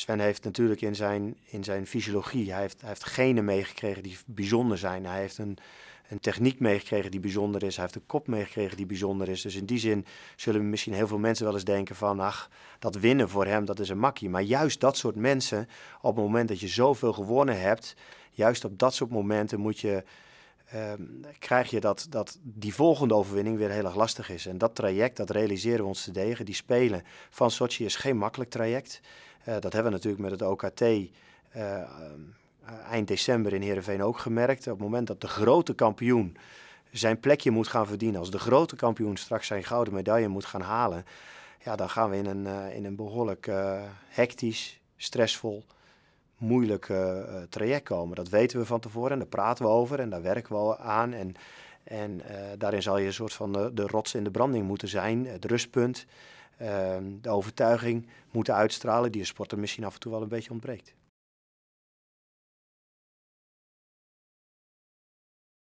Sven heeft natuurlijk in zijn, in zijn fysiologie, hij heeft, hij heeft genen meegekregen die bijzonder zijn. Hij heeft een, een techniek meegekregen die bijzonder is. Hij heeft een kop meegekregen die bijzonder is. Dus in die zin zullen misschien heel veel mensen wel eens denken van... ach, dat winnen voor hem, dat is een makkie. Maar juist dat soort mensen, op het moment dat je zoveel gewonnen hebt... juist op dat soort momenten moet je Ehm, krijg je dat, dat die volgende overwinning weer heel erg lastig is. En dat traject, dat realiseren we ons te degen. Die spelen van Sochi is geen makkelijk traject. Eh, dat hebben we natuurlijk met het OKT eh, eh, eind december in Heerenveen ook gemerkt. Op het moment dat de grote kampioen zijn plekje moet gaan verdienen, als de grote kampioen straks zijn gouden medaille moet gaan halen, ja, dan gaan we in een, in een behoorlijk hectisch, stressvol moeilijk eh, eh, traject komen. Dat weten we van tevoren en daar praten we over en daar werken we aan. En, en eh, daarin zal je een soort van de, rots in de branding moeten zijn, het rustpunt. de overtuiging moeten uitstralen die een sporter misschien af en toe wel een beetje ontbreekt.